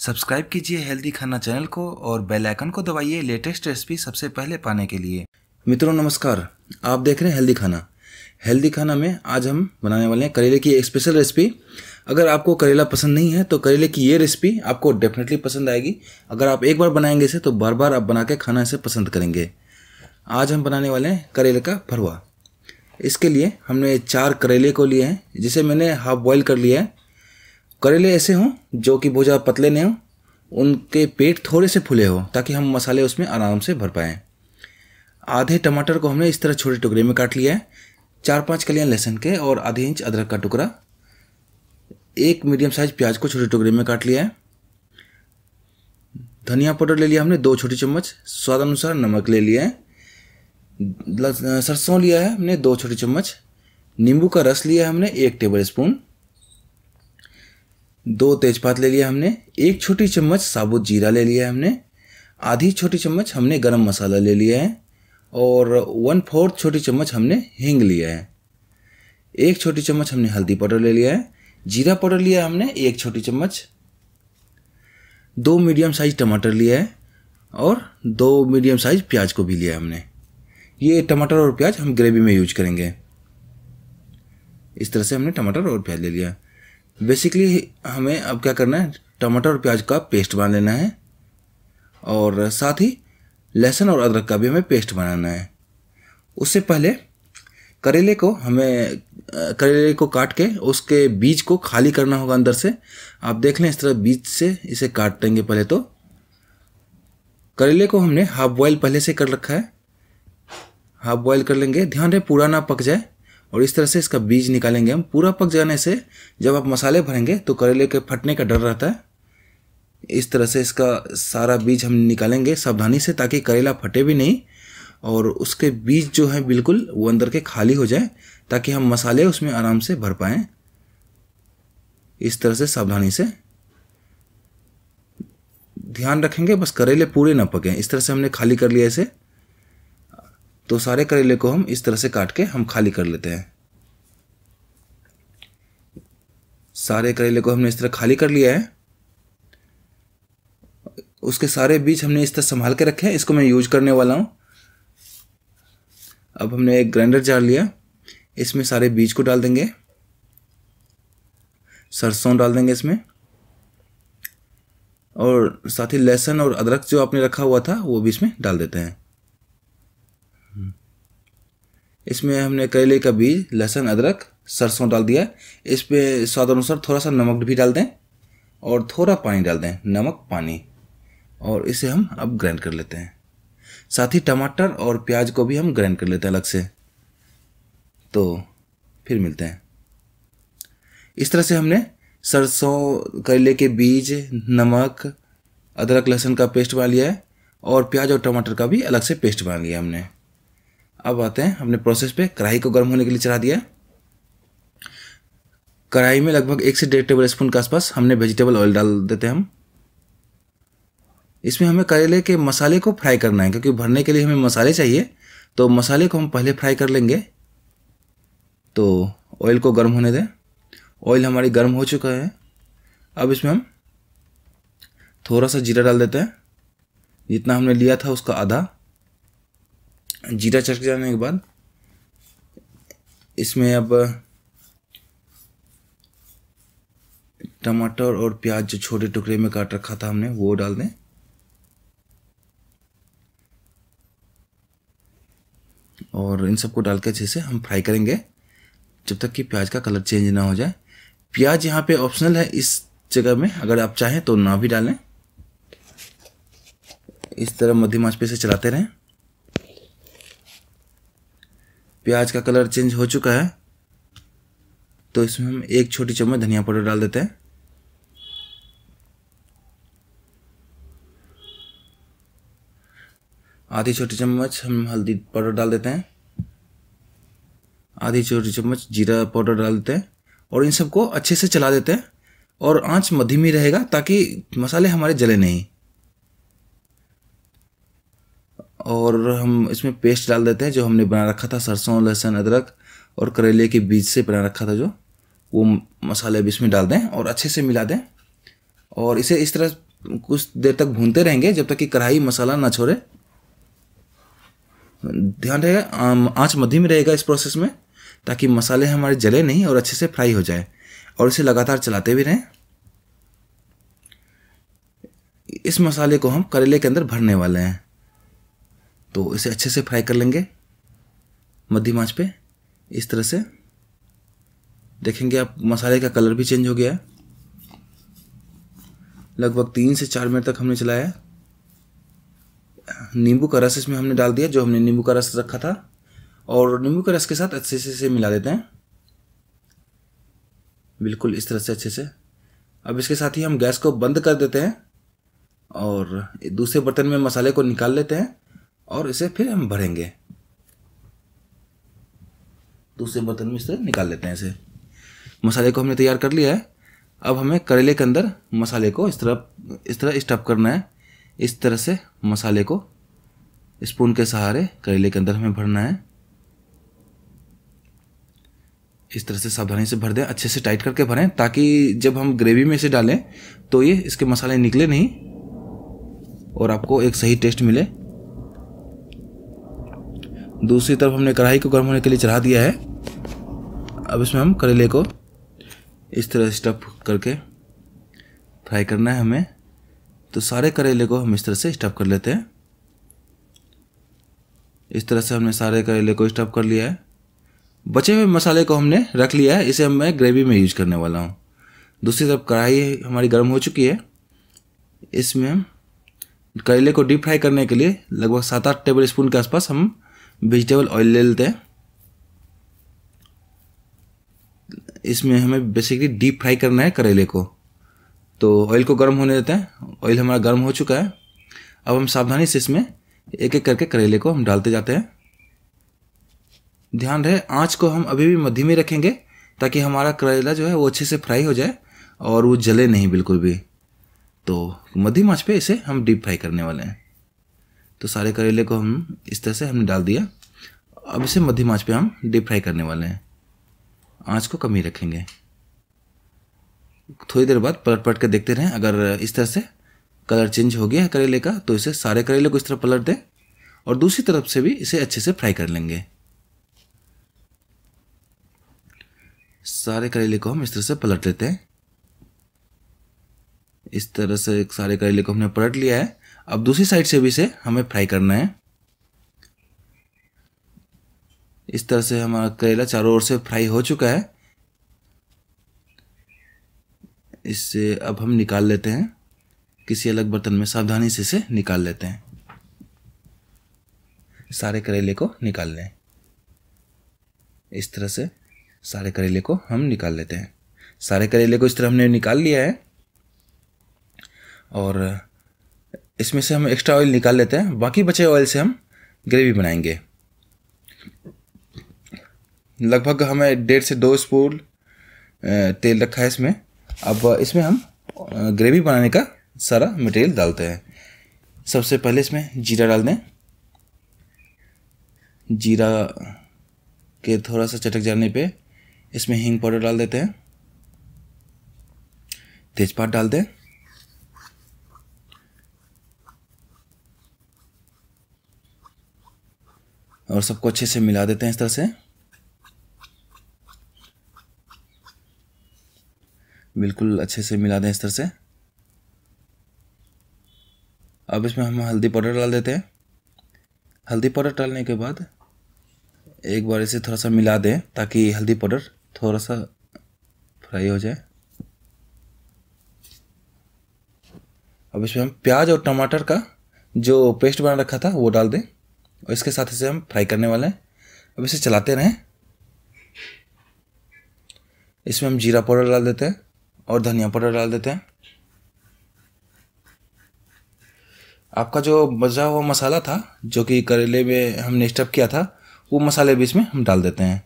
subscribe कीजिए healthy खाना channel को और बेल आइकन को दबाइए लेटेस्ट रेसिपी सबसे पहले पाने के लिए मित्रों नमस्कार आप देख रहे हैं हेल्दी खाना हेल्दी खाना में आज हम बनाने वाले हैं करेले की एक स्पेशल रेसिपी अगर आपको करेला पसंद नहीं है तो करेले की ये रेसिपी आपको डेफिनेटली पसंद आएगी अगर आप एक बार बनाएंगे इसे तो बार बार आप बना के खाना इसे पसंद करेंगे आज हम बनाने वाले हैं करेले का भरवा इसके लिए हमने चार करेले को लिए हैं जिसे मैंने हाफ बॉईल कर लिया है करेले ऐसे हों जो कि बहुत ज़्यादा पतले नहीं हों उनके पेट थोड़े से फूले हो ताकि हम मसाले उसमें आराम से भर पाएँ आधे टमाटर को हमने इस तरह छोटे टुकड़े में काट लिया है चार पाँच कलियाँ लहसुन के और आधे इंच अदरक का टुकड़ा एक मीडियम साइज प्याज को छोटे टुकड़े में काट लिया है धनिया पाउडर ले लिया हमने दो छोटी चम्मच स्वाद अनुसार नमक ले लिया है सरसों लिया है हमने दो छोटी चम्मच नींबू का रस लिया है हमने एक टेबल स्पून दो तेजपात ले लिया हमने एक छोटी चम्मच साबुत जीरा ले लिया हमने आधी छोटी चम्मच हमने गरम मसाला ले लिया है और वन फोर्थ छोटी चम्मच हमने हींग लिया है एक छोटी चम्मच हमने हल्दी पाउडर ले लिया है जीरा पाउडर लिया हमने एक छोटी चम्मच दो मीडियम साइज टमाटर लिया है और दो मीडियम साइज प्याज को भी लिया हमने ये टमाटर और प्याज हम ग्रेवी में यूज करेंगे इस तरह से हमने टमाटर और प्याज ले लिया है बेसिकली हमें अब क्या करना है टमाटर और प्याज का पेस्ट बना लेना है और साथ ही लहसुन और अदरक का भी हमें पेस्ट बनाना है उससे पहले करेले को हमें करेले को काट के उसके बीज को खाली करना होगा अंदर से आप देख लें इस तरह बीज से इसे काट देंगे पहले तो करेले को हमने हाफ बॉयल पहले से कर रखा है हाफ बॉयल कर लेंगे ध्यान रहे पूरा ना पक जाए और इस तरह से इसका बीज निकालेंगे हम पूरा पक जाने से जब आप मसाले भरेंगे तो करेले के फटने का डर रहता है इस तरह से इसका सारा बीज हम निकालेंगे सावधानी से ताकि करेला फटे भी नहीं और उसके बीज जो हैं बिल्कुल वो अंदर के खाली हो जाए ताकि हम मसाले उसमें आराम से भर पाएँ इस तरह से सावधानी से ध्यान रखेंगे बस करेले पूरे ना पकें इस तरह से हमने खाली कर लिया इसे तो सारे करेले को हम इस तरह से काट के हम खाली कर लेते हैं सारे करेले को हमने इस तरह खाली कर लिया है उसके सारे बीज हमने इस तरह संभाल के रखे हैं इसको मैं यूज करने वाला हूँ अब हमने एक ग्राइंडर जार लिया इसमें सारे बीज को डाल देंगे सरसों डाल देंगे इसमें और साथ ही लहसुन और अदरक जो आपने रखा हुआ था वो भी इसमें डाल देते हैं इसमें हमने करेले का बीज लहसुन अदरक सरसों डाल दिया इस पर स्वाद अनुसार थोड़ा सा नमक भी डाल दें और थोड़ा पानी डाल दें नमक पानी और इसे हम अब ग्राइंड कर लेते हैं साथ ही टमाटर और प्याज को भी हम ग्राइंड कर लेते हैं अलग से तो फिर मिलते हैं इस तरह से हमने सरसों करेले के बीज नमक अदरक लहसुन का पेस्ट बना लिया है और प्याज और टमाटर का भी अलग से पेस्ट बना लिया हमने अब आते हैं हमने प्रोसेस पे कढ़ाई को गर्म होने के लिए चढ़ा दिया कढ़ाई में लगभग एक से डेढ़ टेबल स्पून के आसपास हमने वेजिटेबल ऑयल डाल देते हैं हम इसमें हमें करेले के मसाले को फ्राई करना है क्योंकि भरने के लिए हमें मसाले चाहिए तो मसाले को हम पहले फ्राई कर लेंगे तो ऑयल को गर्म होने दें ऑयल हमारी गर्म हो चुका है अब इसमें हम थोड़ा सा जीरा डाल देते हैं जितना हमने लिया था उसका आधा जीरा चटक जाने के बाद इसमें अब टमाटर और प्याज जो छोटे टुकड़े में काट रखा था हमने वो डाल दें और इन सबको डाल के अच्छे से हम फ्राई करेंगे जब तक कि प्याज का कलर चेंज ना हो जाए प्याज यहाँ पे ऑप्शनल है इस जगह में अगर आप चाहें तो ना भी डालें इस तरह मध्यम आंच पे से चलाते रहें प्याज का कलर चेंज हो चुका है तो इसमें हम एक छोटी चम्मच धनिया पाउडर डाल देते हैं आधी छोटी चम्मच हम हल्दी पाउडर डाल देते हैं आधी छोटी चम्मच जीरा पाउडर डाल देते हैं और इन सबको अच्छे से चला देते हैं और आंच मध्यमी रहेगा ताकि मसाले हमारे जले नहीं और हम इसमें पेस्ट डाल देते हैं जो हमने बना रखा था सरसों लहसुन अदरक और करेले के बीज से बना रखा था जो वो मसाले अब इसमें डाल दें और अच्छे से मिला दें और इसे इस तरह कुछ देर तक भूनते रहेंगे जब तक कि कढ़ाई मसाला ना छोड़े ध्यान रहेगा आँच मध्यम रहेगा इस प्रोसेस में ताकि मसाले हमारे जले नहीं और अच्छे से फ्राई हो जाए और इसे लगातार चलाते भी रहें इस मसाले को हम करेले के अंदर भरने वाले हैं तो इसे अच्छे से फ्राई कर लेंगे मध्यम आँच पे इस तरह से देखेंगे आप मसाले का कलर भी चेंज हो गया है लगभग तीन से चार मिनट तक हमने चलाया नींबू का रस इसमें हमने डाल दिया जो हमने नींबू का रस रखा था और नींबू का रस के साथ अच्छे से इसे मिला देते हैं बिल्कुल इस तरह से अच्छे से अब इसके साथ ही हम गैस को बंद कर देते हैं और दूसरे बर्तन में मसाले को निकाल लेते हैं और इसे फिर हम भरेंगे दूसरे बर्तन में इसे निकाल लेते हैं इसे मसाले को हमने तैयार कर लिया है अब हमें करेले के अंदर मसाले को इस तरह इस तरह स्टफ करना है इस तरह से मसाले को स्पून के सहारे करेले के अंदर हमें भरना है इस तरह से सावधानी से भर दें अच्छे से टाइट करके भरें ताकि जब हम ग्रेवी में इसे डालें तो ये इसके मसाले निकले नहीं और आपको एक सही टेस्ट मिले दूसरी तरफ हमने कढ़ाई को गर्म होने के लिए चढ़ा दिया है अब इसमें हम करेले को इस तरह स्टफ करके फ्राई करना है हमें तो सारे करेले को हम इस तरह से स्टफ कर लेते हैं इस तरह से हमने सारे करेले को स्टफ कर लिया है बचे हुए मसाले को हमने रख लिया है इसे मैं ग्रेवी में यूज करने वाला हूँ दूसरी तरफ कढ़ाई हमारी गर्म हो चुकी है इसमें करेले को डीप फ्राई करने के लिए लगभग सात आठ टेबल स्पून के आसपास हम वेजिटेबल ऑयल ले लेते हैं इसमें हमें बेसिकली डीप फ्राई करना है करेले को तो ऑयल को गर्म होने देते हैं ऑयल हमारा गर्म हो चुका है अब हम सावधानी से इसमें एक एक करके करेले को हम डालते जाते हैं ध्यान रहे आँच को हम अभी भी मध्यम में रखेंगे ताकि हमारा करेला जो है वो अच्छे से फ्राई हो जाए और वो जले नहीं बिल्कुल भी तो मध्यम आँच पे इसे हम डीप फ्राई करने वाले हैं तो सारे करेले को हम इस तरह से हमने डाल दिया अब इसे मध्यम आँच पर हम डीप फ्राई करने वाले हैं आँच को कम ही रखेंगे थोड़ी देर बाद पलट पलट कर देखते रहें अगर इस तरह से कलर चेंज हो गया है करेले का तो इसे सारे करेले को इस तरह पलट दें और दूसरी तरफ से भी इसे अच्छे से फ्राई कर लेंगे सारे करेले को हम इस तरह से पलट लेते हैं इस तरह से सारे करेले को हमने पलट लिया है अब दूसरी साइड से भी इसे हमें फ्राई करना है इस तरह से हमारा करेला चारों ओर से फ्राई हो चुका है इससे अब हम निकाल लेते हैं किसी अलग बर्तन में सावधानी से इसे निकाल लेते हैं सारे करेले को निकाल लें इस तरह से सारे करेले को हम निकाल लेते हैं सारे करेले को इस तरह हमने निकाल लिया है और इसमें से हम एक्स्ट्रा ऑयल निकाल लेते हैं बाकी बचे ऑयल से हम ग्रेवी बनाएंगे लगभग हमें डेढ़ से दो स्पून तेल रखा है इसमें अब इसमें हम ग्रेवी बनाने का सारा मटेरियल डालते हैं सबसे पहले इसमें जीरा डाल दें जीरा के थोड़ा सा चटक जाने पे इसमें हींग पाउडर डाल देते हैं तेज़पात डाल दें और सबको अच्छे से मिला देते हैं इस तरह से बिल्कुल अच्छे से मिला दें इस तरह से अब इसमें हम हल्दी पाउडर डाल देते हैं हल्दी पाउडर डालने के बाद एक बार इसे थोड़ा सा मिला दें ताकि हल्दी पाउडर थोड़ा सा फ्राई हो जाए अब इसमें हम प्याज और टमाटर का जो पेस्ट बना रखा था वो डाल दें और इसके साथ इसे हम फ्राई करने वाले हैं अब इसे चलाते रहें इसमें हम जीरा पाउडर डाल देते हैं और धनिया पाउडर डाल देते हैं आपका जो बचा हुआ मसाला था जो कि करेले में हमने स्टप किया था वो मसाले भी इसमें हम डाल देते हैं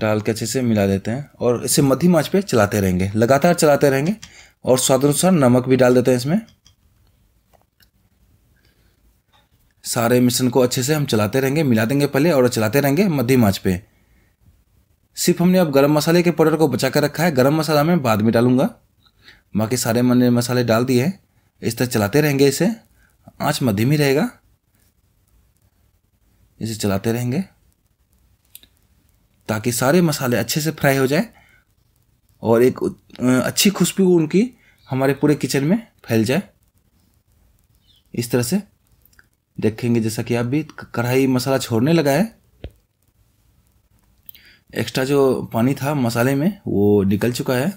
डाल के अच्छे से मिला देते हैं और इसे मध्यम आंच पे चलाते रहेंगे लगातार चलाते रहेंगे और स्वाद अनुसार नमक भी डाल देते हैं इसमें सारे मिश्रण को अच्छे से हम चलाते रहेंगे मिला देंगे पहले और चलाते रहेंगे मध्यम आँच पर सिर्फ हमने अब गरम मसाले के पाउडर को बचा कर रखा है गरम मसाला मैं बाद में डालूंगा बाकी सारे मैंने मसाले डाल दिए हैं इस तरह चलाते रहेंगे इसे आँच मध्यम ही रहेगा इसे चलाते रहेंगे ताकि सारे मसाले अच्छे से फ्राई हो जाए और एक अच्छी खुशबू उनकी हमारे पूरे किचन में फैल जाए इस तरह से देखेंगे जैसा कि अभी भी कढ़ाई मसाला छोड़ने लगा है एक्स्ट्रा जो पानी था मसाले में वो निकल चुका है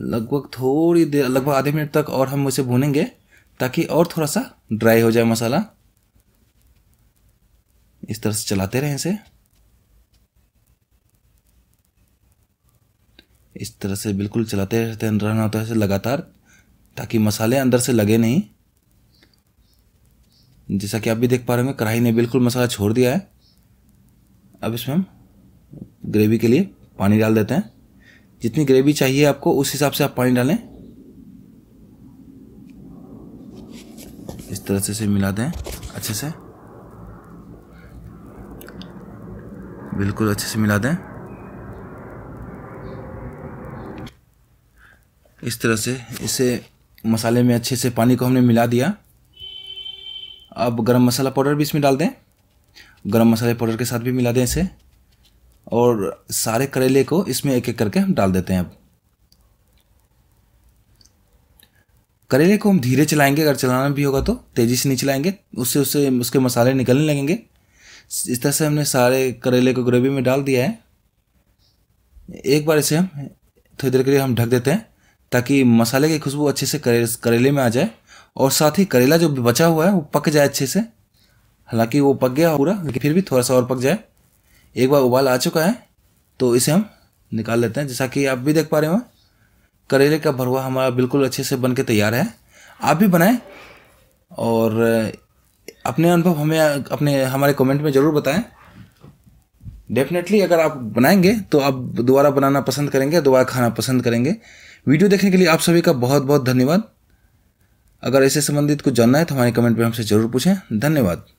लगभग थोड़ी देर लगभग आधे मिनट तक और हम उसे भूनेंगे ताकि और थोड़ा सा ड्राई हो जाए मसाला इस तरह से चलाते रहें इसे इस तरह से बिल्कुल चलाते रहते रहना होता है लगातार ताकि मसाले अंदर से लगे नहीं जैसा कि आप भी देख पा रहे होंगे कढ़ाई ने बिल्कुल मसाला छोड़ दिया है अब इसमें हम ग्रेवी के लिए पानी डाल देते हैं जितनी ग्रेवी चाहिए आपको उस हिसाब से आप पानी डालें इस तरह से इसे मिला दें अच्छे से बिल्कुल अच्छे से मिला दें इस तरह से इसे मसाले में अच्छे से पानी को हमने मिला दिया अब गरम मसाला पाउडर भी इसमें डाल दें गरम मसाले पाउडर के साथ भी मिला दें इसे और सारे करेले को इसमें एक एक करके हम डाल देते हैं अब करेले को हम धीरे चलाएंगे अगर चलाना भी होगा तो तेज़ी से नहीं चलाएंगे उससे उससे उसके मसाले निकलने लगेंगे इस तरह से हमने सारे करेले को ग्रेवी में डाल दिया है एक बार इसे हम थोड़ी देर के लिए हम ढक देते हैं ताकि मसाले की खुशबू अच्छे से करे, करेले में आ जाए और साथ ही करेला जो बचा हुआ है वो पक जाए अच्छे से हालांकि वो पक गया पूरा लेकिन फिर भी थोड़ा सा और पक जाए एक बार उबाल आ चुका है तो इसे हम निकाल लेते हैं जैसा कि आप भी देख पा रहे हो करेले का भरवा हमारा बिल्कुल अच्छे से बन के तैयार है आप भी बनाएं और अपने अनुभव हमें अपने हमारे कमेंट में ज़रूर बताएं डेफिनेटली अगर आप बनाएंगे तो आप दोबारा बनाना पसंद करेंगे दोबारा खाना पसंद करेंगे वीडियो देखने के लिए आप सभी का बहुत बहुत धन्यवाद अगर इससे संबंधित कुछ जानना है तो हमारे कमेंट में हमसे जरूर पूछें धन्यवाद